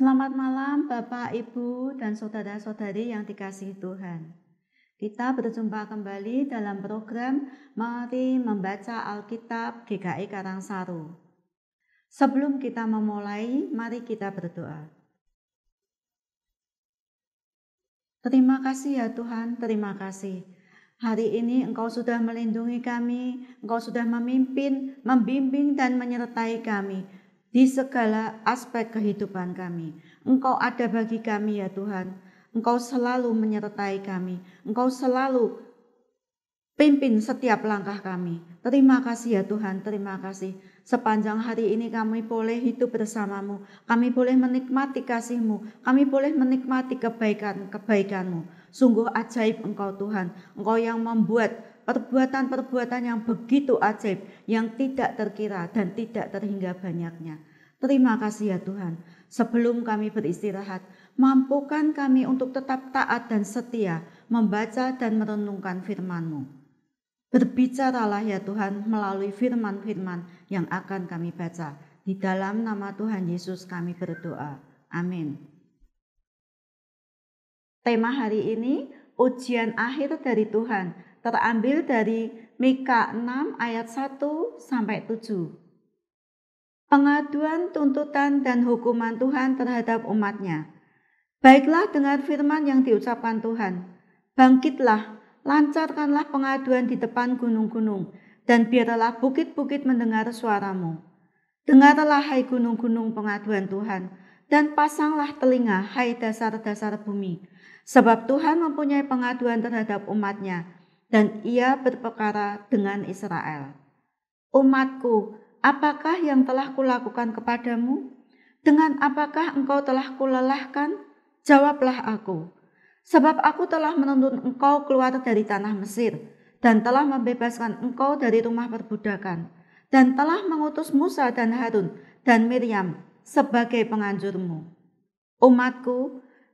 Selamat malam Bapak, Ibu, dan saudara-saudari yang dikasihi Tuhan. Kita berjumpa kembali dalam program Mari Membaca Alkitab GKI Karangsaru. Sebelum kita memulai, mari kita berdoa. Terima kasih ya Tuhan, terima kasih. Hari ini Engkau sudah melindungi kami, Engkau sudah memimpin, membimbing dan menyertai kami di segala aspek kehidupan kami. Engkau ada bagi kami ya Tuhan. Engkau selalu menyertai kami. Engkau selalu pimpin setiap langkah kami. Terima kasih ya Tuhan, terima kasih. Sepanjang hari ini kami boleh hidup bersamamu. Kami boleh menikmati kasihmu. Kami boleh menikmati kebaikan-kebaikanmu. Sungguh ajaib engkau Tuhan, engkau yang membuat perbuatan-perbuatan yang begitu ajaib, yang tidak terkira dan tidak terhingga banyaknya. Terima kasih ya Tuhan, sebelum kami beristirahat, mampukan kami untuk tetap taat dan setia, membaca dan merenungkan firman-Mu. Berbicaralah ya Tuhan melalui firman-firman yang akan kami baca. Di dalam nama Tuhan Yesus kami berdoa. Amin. Tema hari ini ujian akhir dari Tuhan terambil dari Mika 6 ayat 1 sampai 7. Pengaduan, tuntutan, dan hukuman Tuhan terhadap umatnya. Baiklah dengar firman yang diucapkan Tuhan. Bangkitlah, lancarkanlah pengaduan di depan gunung-gunung, dan biarlah bukit-bukit mendengar suaramu. Dengarlah hai gunung-gunung pengaduan Tuhan, dan pasanglah telinga hai dasar-dasar bumi Sebab Tuhan mempunyai pengaduan terhadap umatnya, dan ia berperkara dengan Israel. Umatku, apakah yang telah kulakukan kepadamu? Dengan apakah engkau telah kulelahkan? Jawablah aku, sebab aku telah menuntun engkau keluar dari tanah Mesir, dan telah membebaskan engkau dari rumah perbudakan, dan telah mengutus Musa dan Harun dan Miriam sebagai penganjurmu. Umatku,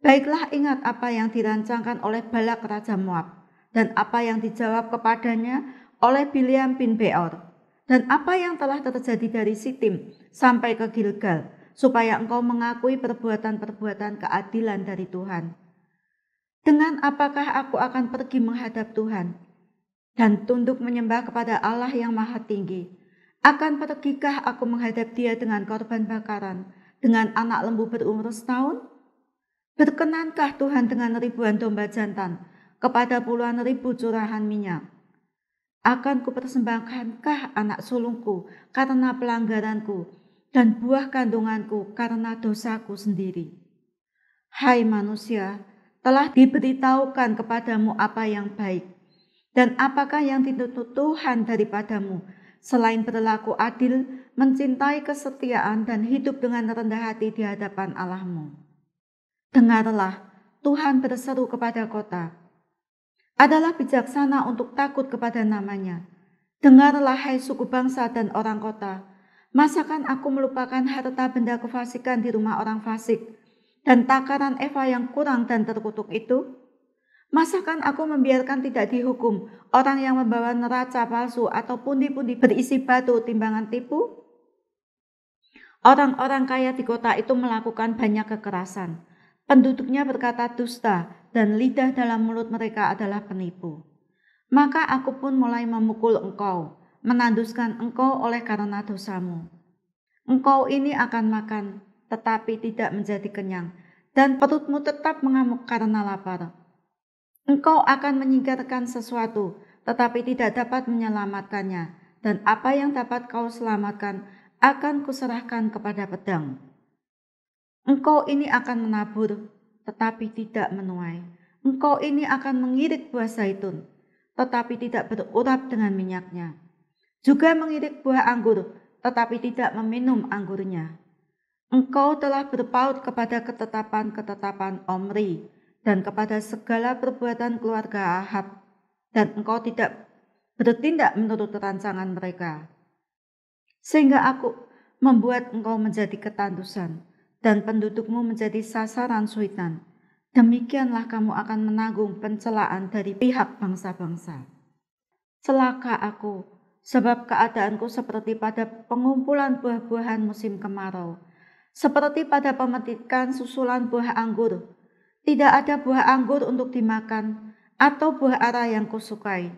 Baiklah ingat apa yang dirancangkan oleh Balak Raja Moab dan apa yang dijawab kepadanya oleh Biliam bin Beor dan apa yang telah terjadi dari Sitim sampai ke Gilgal supaya engkau mengakui perbuatan-perbuatan keadilan dari Tuhan. Dengan apakah aku akan pergi menghadap Tuhan dan tunduk menyembah kepada Allah yang Maha Tinggi? Akan pergikah aku menghadap Dia dengan korban bakaran, dengan anak lembu berumur setahun? Berkenankah Tuhan dengan ribuan domba jantan kepada puluhan ribu curahan minyak? Akan kupersembahkankah anak sulungku karena pelanggaranku dan buah kandunganku karena dosaku sendiri? Hai manusia, telah diberitahukan kepadamu apa yang baik dan apakah yang dituntut Tuhan daripadamu selain berlaku adil, mencintai kesetiaan dan hidup dengan rendah hati di hadapan Allahmu. Dengarlah, Tuhan berseru kepada kota. Adalah bijaksana untuk takut kepada namanya. Dengarlah hai suku bangsa dan orang kota. Masakan aku melupakan harta benda kefasikan di rumah orang fasik dan takaran Eva yang kurang dan terkutuk itu? Masakan aku membiarkan tidak dihukum orang yang membawa neraca palsu atau pundi-pundi berisi batu timbangan tipu? Orang-orang kaya di kota itu melakukan banyak kekerasan Penduduknya berkata dusta, dan lidah dalam mulut mereka adalah penipu. Maka aku pun mulai memukul engkau, menanduskan engkau oleh karena dosamu. Engkau ini akan makan, tetapi tidak menjadi kenyang, dan perutmu tetap mengamuk karena lapar. Engkau akan menyingkirkan sesuatu, tetapi tidak dapat menyelamatkannya, dan apa yang dapat kau selamatkan akan kuserahkan kepada pedang. Engkau ini akan menabur, tetapi tidak menuai. Engkau ini akan mengirik buah zaitun, tetapi tidak berurap dengan minyaknya. Juga mengirik buah anggur, tetapi tidak meminum anggurnya. Engkau telah berpaut kepada ketetapan-ketetapan Omri dan kepada segala perbuatan keluarga Ahab, dan engkau tidak bertindak menurut rancangan mereka. Sehingga aku membuat engkau menjadi ketandusan, dan pendudukmu menjadi sasaran suitan. Demikianlah kamu akan menanggung pencelaan dari pihak bangsa-bangsa. Celaka aku, sebab keadaanku seperti pada pengumpulan buah-buahan musim kemarau, seperti pada pemetikan susulan buah anggur. Tidak ada buah anggur untuk dimakan atau buah arah yang kusukai.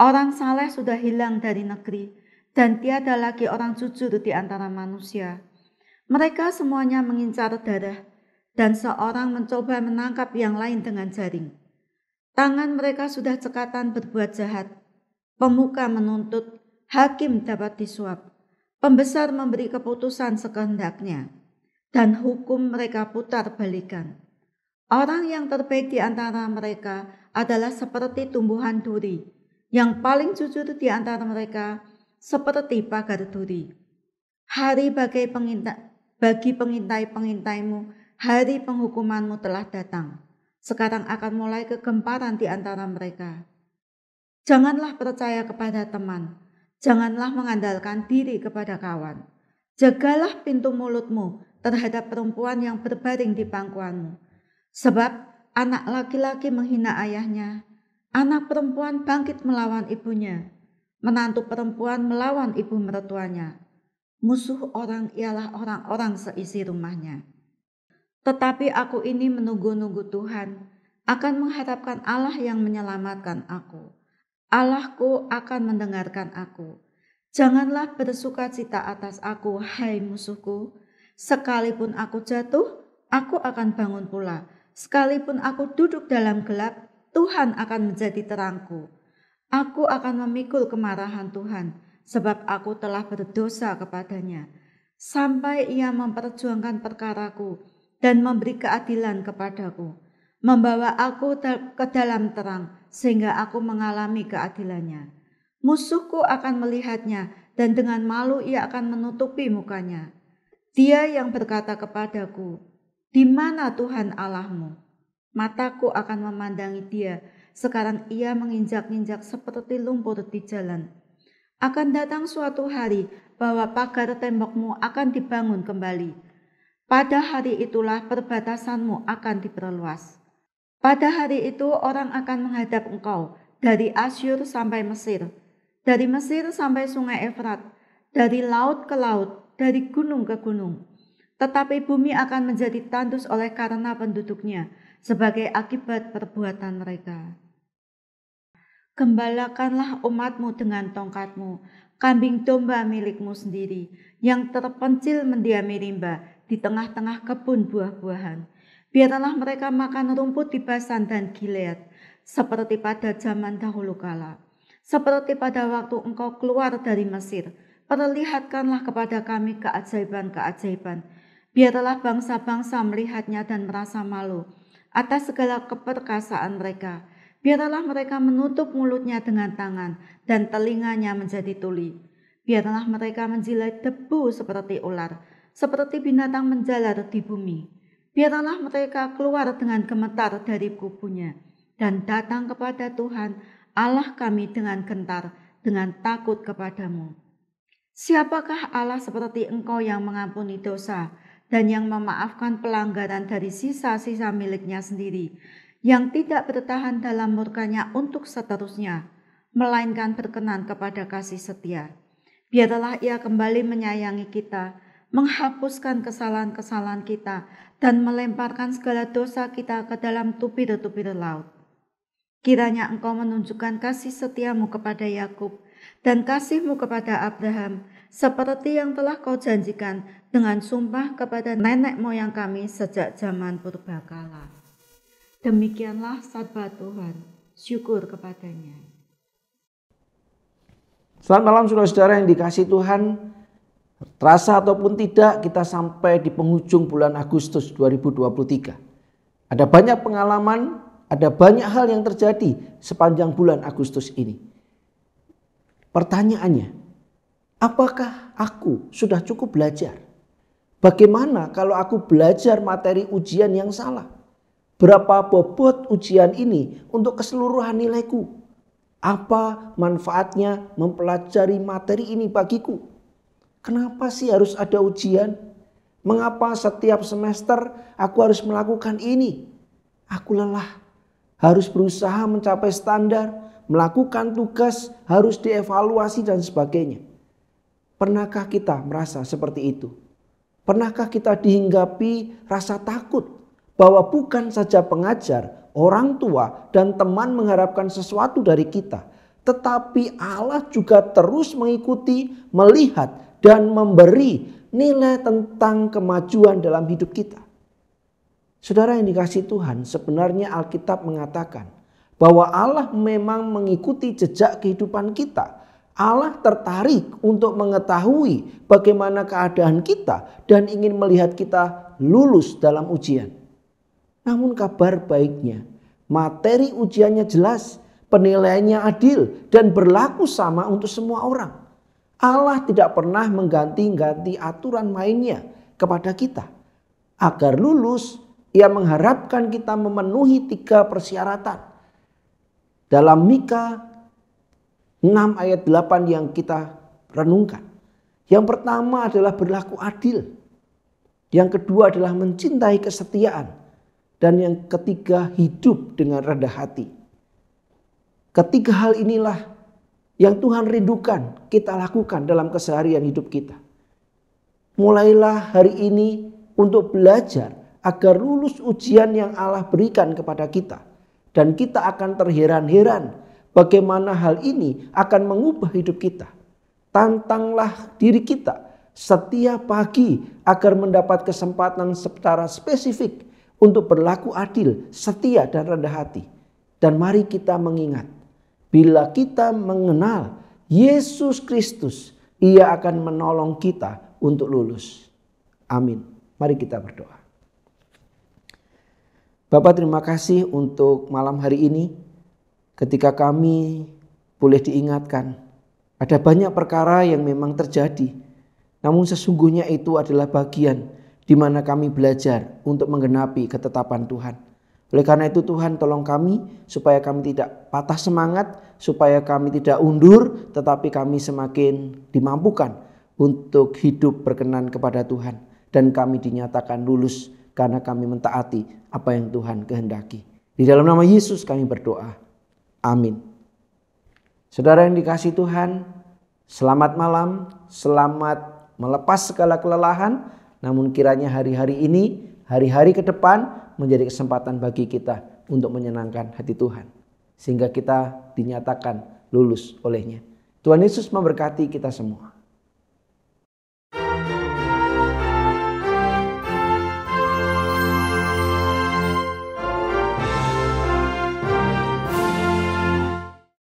Orang saleh sudah hilang dari negeri, dan tiada lagi orang jujur di antara manusia. Mereka semuanya mengincar darah, dan seorang mencoba menangkap yang lain dengan jaring. Tangan mereka sudah cekatan berbuat jahat. Pemuka menuntut, hakim dapat disuap. Pembesar memberi keputusan sekehendaknya, dan hukum mereka putar balikan. Orang yang terbaik di antara mereka adalah seperti tumbuhan duri, yang paling jujur di antara mereka seperti pagar duri. Hari bagai penginta, bagi pengintai-pengintaimu, hari penghukumanmu telah datang. Sekarang akan mulai kegemparan di antara mereka. Janganlah percaya kepada teman, janganlah mengandalkan diri kepada kawan. Jagalah pintu mulutmu terhadap perempuan yang berbaring di pangkuanmu. Sebab anak laki-laki menghina ayahnya, anak perempuan bangkit melawan ibunya, menantu perempuan melawan ibu mertuanya, Musuh orang ialah orang-orang seisi rumahnya. Tetapi aku ini menunggu-nunggu Tuhan, akan mengharapkan Allah yang menyelamatkan aku. Allahku akan mendengarkan aku. Janganlah bersuka cita atas aku, hai musuhku. Sekalipun aku jatuh, aku akan bangun pula. Sekalipun aku duduk dalam gelap, Tuhan akan menjadi terangku. Aku akan memikul kemarahan Tuhan sebab aku telah berdosa kepadanya. Sampai ia memperjuangkan perkaraku dan memberi keadilan kepadaku, membawa aku ke dalam terang sehingga aku mengalami keadilannya. Musuhku akan melihatnya dan dengan malu ia akan menutupi mukanya. Dia yang berkata kepadaku, "Di mana Tuhan Allahmu?" Mataku akan memandangi dia. Sekarang ia menginjak-injak seperti lumpur di jalan akan datang suatu hari bahwa pagar tembokmu akan dibangun kembali. Pada hari itulah perbatasanmu akan diperluas. Pada hari itu orang akan menghadap engkau dari Asyur sampai Mesir, dari Mesir sampai sungai Efrat, dari laut ke laut, dari gunung ke gunung. Tetapi bumi akan menjadi tandus oleh karena penduduknya sebagai akibat perbuatan mereka. Gembalakanlah umatmu dengan tongkatmu, kambing domba milikmu sendiri, yang terpencil mendiami rimba di tengah-tengah kebun buah-buahan. Biarlah mereka makan rumput di Basan dan Gilead, seperti pada zaman dahulu kala. Seperti pada waktu engkau keluar dari Mesir, perlihatkanlah kepada kami keajaiban-keajaiban. Biarlah bangsa-bangsa melihatnya dan merasa malu atas segala keperkasaan mereka Biarlah mereka menutup mulutnya dengan tangan dan telinganya menjadi tuli. Biarlah mereka menjilat debu seperti ular, seperti binatang menjalar di bumi. Biarlah mereka keluar dengan gemetar dari kubunya dan datang kepada Tuhan Allah kami dengan gentar, dengan takut kepadamu. Siapakah Allah seperti engkau yang mengampuni dosa dan yang memaafkan pelanggaran dari sisa-sisa miliknya sendiri yang tidak bertahan dalam murkanya untuk seterusnya, melainkan berkenan kepada kasih setia. Biarlah ia kembali menyayangi kita, menghapuskan kesalahan-kesalahan kita, dan melemparkan segala dosa kita ke dalam tupir-tupir laut. Kiranya engkau menunjukkan kasih setiamu kepada Yakub dan kasihmu kepada Abraham, seperti yang telah kau janjikan dengan sumpah kepada nenek moyang kami sejak zaman purbakala. Demikianlah sabda Tuhan. Syukur kepadanya. Selamat malam saudara-saudara yang dikasih Tuhan. Terasa ataupun tidak kita sampai di penghujung bulan Agustus 2023. Ada banyak pengalaman, ada banyak hal yang terjadi sepanjang bulan Agustus ini. Pertanyaannya, apakah aku sudah cukup belajar? Bagaimana kalau aku belajar materi ujian yang salah? Berapa bobot ujian ini untuk keseluruhan nilaiku? Apa manfaatnya mempelajari materi ini bagiku? Kenapa sih harus ada ujian? Mengapa setiap semester aku harus melakukan ini? Aku lelah, harus berusaha mencapai standar, melakukan tugas, harus dievaluasi, dan sebagainya. Pernahkah kita merasa seperti itu? Pernahkah kita dihinggapi rasa takut bahwa bukan saja pengajar, orang tua, dan teman mengharapkan sesuatu dari kita, tetapi Allah juga terus mengikuti, melihat, dan memberi nilai tentang kemajuan dalam hidup kita. Saudara yang dikasih Tuhan, sebenarnya Alkitab mengatakan bahwa Allah memang mengikuti jejak kehidupan kita. Allah tertarik untuk mengetahui bagaimana keadaan kita dan ingin melihat kita lulus dalam ujian. Namun kabar baiknya, materi ujiannya jelas, penilaiannya adil dan berlaku sama untuk semua orang. Allah tidak pernah mengganti-ganti aturan mainnya kepada kita. Agar lulus, ia mengharapkan kita memenuhi tiga persyaratan. Dalam Mika 6 ayat 8 yang kita renungkan. Yang pertama adalah berlaku adil. Yang kedua adalah mencintai kesetiaan. Dan yang ketiga, hidup dengan rendah hati. Ketiga hal inilah yang Tuhan rindukan kita lakukan dalam keseharian hidup kita. Mulailah hari ini untuk belajar agar lulus ujian yang Allah berikan kepada kita. Dan kita akan terheran-heran bagaimana hal ini akan mengubah hidup kita. Tantanglah diri kita setiap pagi agar mendapat kesempatan secara spesifik untuk berlaku adil, setia, dan rendah hati. Dan mari kita mengingat, bila kita mengenal Yesus Kristus, Ia akan menolong kita untuk lulus. Amin. Mari kita berdoa. Bapak, terima kasih untuk malam hari ini. Ketika kami boleh diingatkan, ada banyak perkara yang memang terjadi, namun sesungguhnya itu adalah bagian di mana kami belajar untuk menggenapi ketetapan Tuhan. Oleh karena itu Tuhan tolong kami supaya kami tidak patah semangat, supaya kami tidak undur, tetapi kami semakin dimampukan untuk hidup berkenan kepada Tuhan. Dan kami dinyatakan lulus karena kami mentaati apa yang Tuhan kehendaki. Di dalam nama Yesus kami berdoa. Amin. Saudara yang dikasih Tuhan, selamat malam, selamat melepas segala kelelahan, namun kiranya hari-hari ini, hari-hari ke depan menjadi kesempatan bagi kita untuk menyenangkan hati Tuhan. Sehingga kita dinyatakan lulus olehnya. Tuhan Yesus memberkati kita semua.